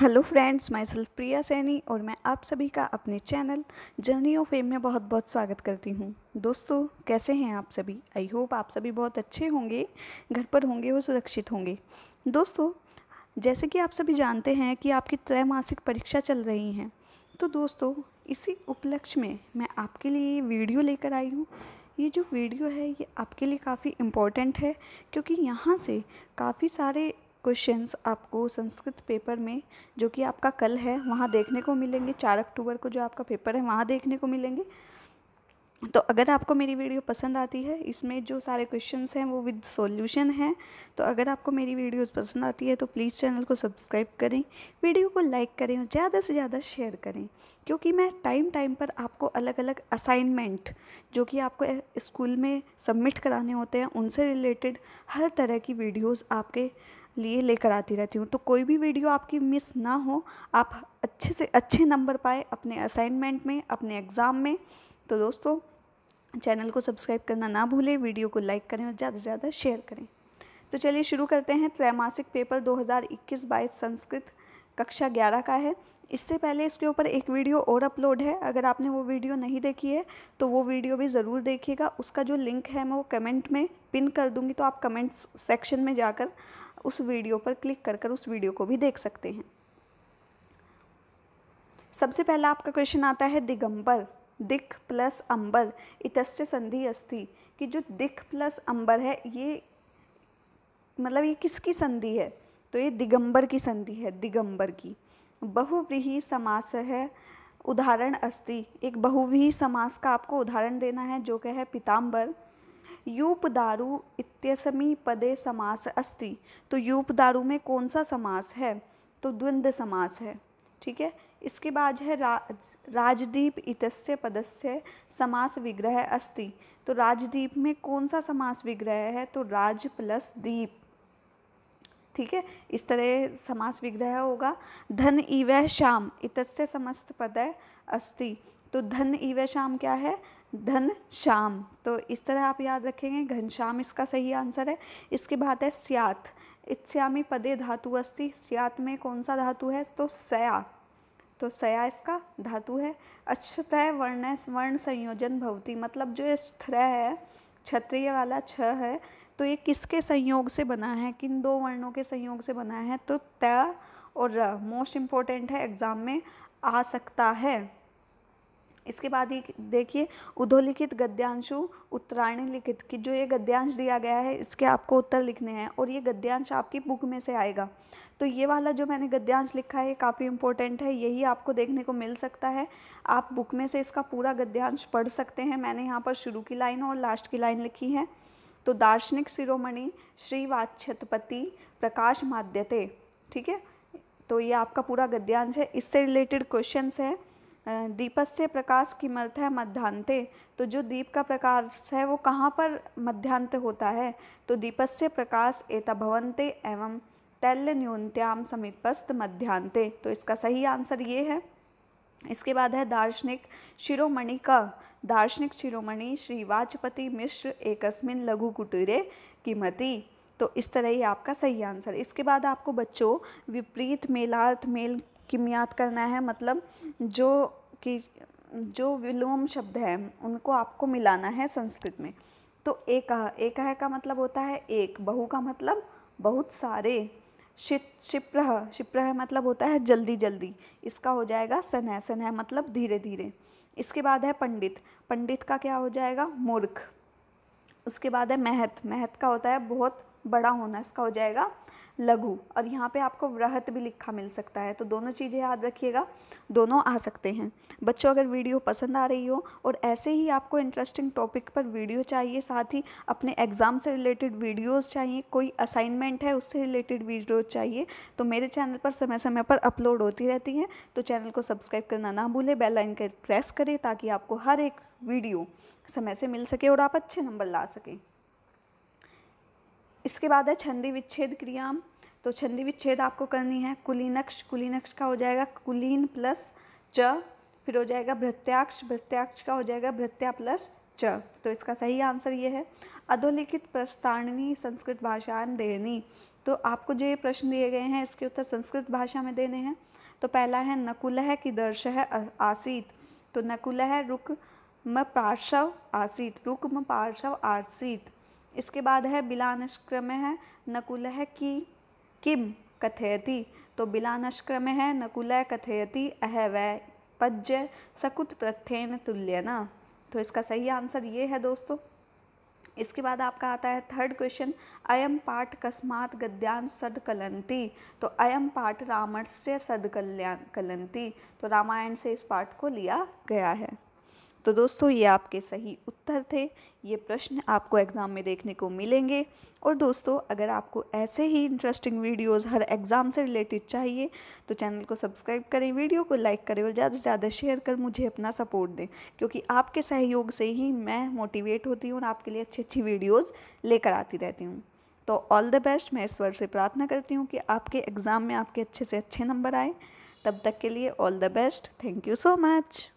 hello friends myself Priya Saini और मैं आप सभी का अपने चैनल जर्नी ऑफ फेम में बहुत बहुत स्वागत करती हूँ दोस्तों कैसे हैं आप सभी आई होप आप सभी बहुत अच्छे होंगे घर पर होंगे और सुरक्षित होंगे दोस्तों जैसे कि आप सभी जानते हैं कि आपकी त्रैमासिक परीक्षा चल रही हैं तो दोस्तों इसी उपलक्ष्य में मैं आपके लिए वीडियो लेकर आई हूँ ये जो वीडियो है ये आपके लिए काफ़ी इम्पोर्टेंट है क्योंकि यहाँ से काफ़ी सारे क्वेश्चंस आपको संस्कृत पेपर में जो कि आपका कल है वहाँ देखने को मिलेंगे चार अक्टूबर को जो आपका पेपर है वहाँ देखने को मिलेंगे तो अगर आपको मेरी वीडियो पसंद आती है इसमें जो सारे क्वेश्चंस हैं वो विद सॉल्यूशन हैं तो अगर आपको मेरी वीडियोस पसंद आती है तो प्लीज़ चैनल को सब्सक्राइब करें वीडियो को लाइक करें और ज़्यादा से ज़्यादा शेयर करें क्योंकि मैं टाइम टाइम पर आपको अलग अलग असाइनमेंट जो कि आपको स्कूल में सबमिट कराने होते हैं उनसे रिलेटेड हर तरह की वीडियोज़ आपके लिए लेकर आती रहती हूँ तो कोई भी वीडियो आपकी मिस ना हो आप अच्छे से अच्छे नंबर पाए अपने असाइनमेंट में अपने एग्ज़ाम में तो दोस्तों चैनल को सब्सक्राइब करना ना भूलें वीडियो को लाइक करें और ज़्यादा से ज़्यादा शेयर करें तो चलिए शुरू करते हैं त्रैमासिक पेपर 2021 हज़ार संस्कृत कक्षा 11 का है इससे पहले इसके ऊपर एक वीडियो और अपलोड है अगर आपने वो वीडियो नहीं देखी है तो वो वीडियो भी ज़रूर देखिएगा उसका जो लिंक है मैं वो कमेंट में पिन कर दूँगी तो आप कमेंट्स सेक्शन में जाकर उस वीडियो पर क्लिक कर कर उस वीडियो को भी देख सकते हैं सबसे पहला आपका क्वेश्चन आता है दिगंबर दिक् प्लस अंबर इतस्य संधि अस्थि कि जो दिक् प्लस अंबर है ये मतलब ये किसकी संधि है तो ये दिगंबर की संधि है दिगंबर की बहुव्रीही समास है उदाहरण अस्ति एक बहुव्रीही समास का आपको उदाहरण देना है जो क्या है पिताम्बर यूप दारू इत्यसमी पदे समास अस्ति तो यूप दारू में कौन सा समास है तो द्वंद्व समास है ठीक है इसके बाद है रा, राजदीप इतस्य पदस्य समास विग्रह अस्ति तो राजदीप में कौन सा समास विग्रह है तो राज प्लस दीप ठीक है इस तरह समास विग्रह होगा धन इव श्याम इतस्य समस्त पद अस्ति तो धन इव श्याम क्या है धन श्याम तो इस तरह आप याद रखेंगे घनश्याम इसका सही आंसर है इसके बाद है स्यात इत्स्यामी पदे धातु अस्ति स्यात में कौन सा धातु है तो सया तो सया इसका धातु है अक्षतः वर्ण वर्ण संयोजन भवती मतलब जो ये थ्र है क्षत्रिय वाला छ है तो ये किसके संयोग से बना है किन दो वर्णों के संयोग से बना है तो त और र मोस्ट इम्पोर्टेंट है एग्ज़ाम में आ सकता है इसके बाद ही देखिए उधोलिखित गद्यांशु उत्तरायण लिखित कि जो ये गद्यांश दिया गया है इसके आपको उत्तर लिखने हैं और ये गद्यांश आपकी बुक में से आएगा तो ये वाला जो मैंने गद्यांश लिखा है ये काफ़ी इंपॉर्टेंट है यही आपको देखने को मिल सकता है आप बुक में से इसका पूरा गद्यांश पढ़ सकते हैं मैंने यहाँ पर शुरू की लाइन और लास्ट की लाइन लिखी है तो दार्शनिक शिरोमणि श्री वाक्षतपति प्रकाश माध्यते ठीक है तो ये आपका पूरा गद्यांश है इससे रिलेटेड क्वेश्चंस है दीपस्य प्रकाश किमर्थ है मध्यांते तो जो दीप का प्रकाश है वो कहाँ पर मध्यांत होता है तो दीपस्य प्रकाश एता भवंते एवं तैल न्यूनत्याम समीपस्थ मध्यांते तो इसका सही आंसर ये है इसके बाद है दार्शनिक शिरोमणि का दार्शनिक शिरोमणि श्री वाचपति मिश्र एकस्मिन लघु कुटीरे किमती तो इस तरह ही आपका सही आंसर इसके बाद आपको बच्चों विपरीत मेलार्थ मेल किमियात करना है मतलब जो कि जो विलोम शब्द हैं उनको आपको मिलाना है संस्कृत में तो एक है का मतलब होता है एक बहु का मतलब बहुत सारे शित शिप्रह शिप्रह मतलब होता है जल्दी जल्दी इसका हो जाएगा सनह सनह मतलब धीरे धीरे इसके बाद है पंडित पंडित का क्या हो जाएगा मूर्ख उसके बाद है महत महत का होता है बहुत बड़ा होना इसका हो जाएगा लघु और यहाँ पे आपको वृहत भी लिखा मिल सकता है तो दोनों चीज़ें याद रखिएगा दोनों आ सकते हैं बच्चों अगर वीडियो पसंद आ रही हो और ऐसे ही आपको इंटरेस्टिंग टॉपिक पर वीडियो चाहिए साथ ही अपने एग्ज़ाम से रिलेटेड वीडियोज़ चाहिए कोई असाइनमेंट है उससे रिलेटेड वीडियो चाहिए तो मेरे चैनल पर समय समय पर अपलोड होती रहती हैं तो चैनल को सब्सक्राइब करना ना भूलें बेल आइकन कर प्रेस करें ताकि आपको हर एक वीडियो समय से मिल सके और आप अच्छे नंबर ला सकें इसके बाद है छंदी विच्छेद क्रिया तो छंदी विच्छेद आपको करनी है कुलीनक्ष कुलीनक्ष का हो जाएगा कुलीन प्लस च फिर हो जाएगा भृत्याक्ष भ्रत्याक्ष का हो जाएगा भृत्या प्लस च तो इसका सही आंसर ये है अधोलिखित प्रस्तारणी संस्कृत भाषा देनी तो आपको जो ये प्रश्न दिए गए हैं इसके उत्तर संस्कृत भाषा में देने हैं तो पहला है नकुल है कि दर्श है आसीत तो नकुल है रुक म पार्श्व आसीत रुक म पार्श्व आसीत इसके बाद है बिलानश्क्रम है नकुल है कि किम कथयति तो बिलानश्क्रम है नकुल कथयति अह वै पज्य सकुत प्रथेन तुल्यना तो इसका सही आंसर ये है दोस्तों इसके बाद आपका आता है थर्ड क्वेश्चन अयम पाठ कस्मात गद्यांश सद कलंती तो अयम पाठ रामण से सद कल्याण कलंती तो रामायण से इस पाठ को लिया गया है तो दोस्तों ये आपके सही उत्तर थे ये प्रश्न आपको एग्ज़ाम में देखने को मिलेंगे और दोस्तों अगर आपको ऐसे ही इंटरेस्टिंग वीडियोस हर एग्ज़ाम से रिलेटेड चाहिए तो चैनल को सब्सक्राइब करें वीडियो को लाइक करें और ज़्यादा से ज़्यादा शेयर कर मुझे अपना सपोर्ट दें क्योंकि आपके सहयोग से ही मैं मोटिवेट होती हूँ और आपके लिए अच्छी अच्छी वीडियोज़ लेकर आती रहती हूँ तो ऑल द बेस्ट मैं ईश्वर से प्रार्थना करती हूँ कि आपके एग्ज़ाम में आपके अच्छे से अच्छे नंबर आए तब तक के लिए all the best thank you so much